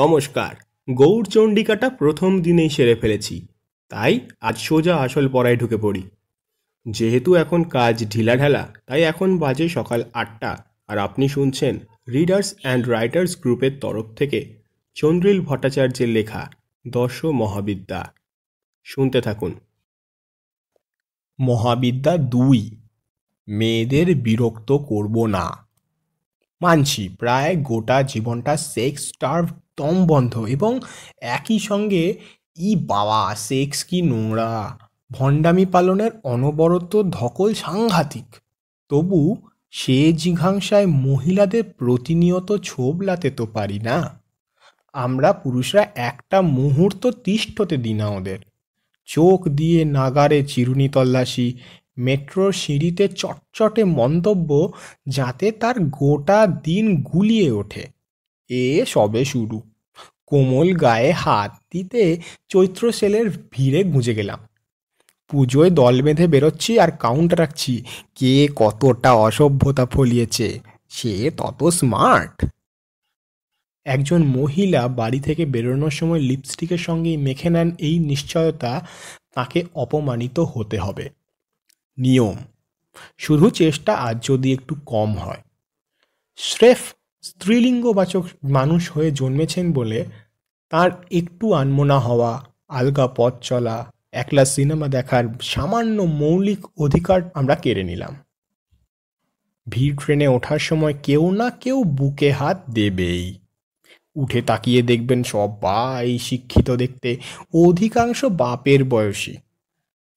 নমস্কার গৌরচণ্ডিকাটা প্রথম দিনেই সেরে ফেলেছি তাই আজ সোজা আসল পড়ায় ঢুকে পড়ি যেহেতু এখন কাজ ঢিলাঢালা তাই এখন বাজে সকাল আটটা আর আপনি শুনছেন রিডার্স অ্যান্ড রাইটার্স গ্রুপের তরফ থেকে চন্দ্রিল ভট্টাচার্যের লেখা দশ মহাবিদ্যা শুনতে থাকুন মহাবিদ্যা দুই মেয়েদের বিরক্ত করব না মানছি প্রায় গোটা জীবনটা সেক্স স্টার্ভ একদম বন্ধ এবং একই সঙ্গে ই বাবা সেক্স কি নোংরা ভণ্ডামি পালনের অনবরত ধকল সাংঘাতিক তবু সে জিঘাংসায় মহিলাদের প্রতিনিয়ত ছোবলাতে তো পারি না আমরা পুরুষরা একটা মুহূর্ত তিষ্ঠতে দিই না ওদের চোখ দিয়ে নাগারে চিরুনি তল্লাশি মেট্রোর সিঁড়িতে চটচটে মন্তব্য যাতে তার গোটা দিন গুলিয়ে ওঠে এ সবে শুরু কোমল গায়ে হাত দিতে চৈত্র সেলের ভিড়ে গুঁজে গেলাম পুজোয় দল বেঁধে বেরোচ্ছি আর কাউন্ট রাখছি কে কতটা অসভ্যতা ফলিয়েছে সে তত স্মার্ট একজন মহিলা বাড়ি থেকে বেরোনোর সময় লিপস্টিকের সঙ্গে মেখে নেন এই নিশ্চয়তা তাকে অপমানিত হতে হবে নিয়ম শুধু চেষ্টা আজ যদি একটু কম হয় স্রেফ স্ত্রীলিঙ্গবাচক মানুষ হয়ে জন্মেছেন বলে তার একটু আনমোনা হওয়া আলগা পথ চলা একলা সিনেমা দেখার সামান্য মৌলিক অধিকার আমরা কেড়ে নিলাম ভিড় ট্রেনে ওঠার সময় কেউ না কেউ বুকে হাত দেবেই উঠে তাকিয়ে দেখবেন সবাই শিক্ষিত দেখতে অধিকাংশ বাপের বয়সী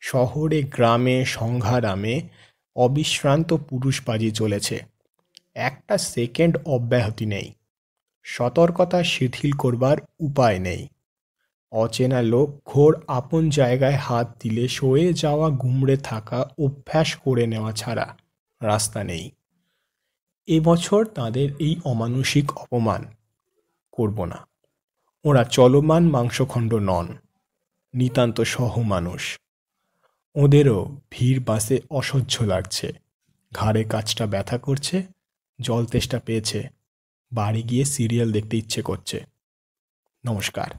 শহরে গ্রামে সংঘারামে অবিশ্রান্ত পুরুষ বাজি চলেছে একটা সেকেন্ড অব্যাহতি নেই সতর্কতা শিথিল করবার উপায় নেই অচেনা লোক ঘোর আপন জায়গায় হাত দিলে সয়ে যাওয়া গুমড়ে থাকা অভ্যাস করে নেওয়া ছাড়া রাস্তা নেই এবছর তাদের এই অমানসিক অপমান করব না ওরা চলমান মাংসখণ্ড নন নিতান্ত সহ মানুষ ওদেরও ভিড় বাসে অসহ্য লাগছে ঘাড়ে কাজটা ব্যথা করছে জল তেষ্টা পেয়েছে বাড়ি গিয়ে সিরিয়াল দেখতে ইচ্ছে করছে নমস্কার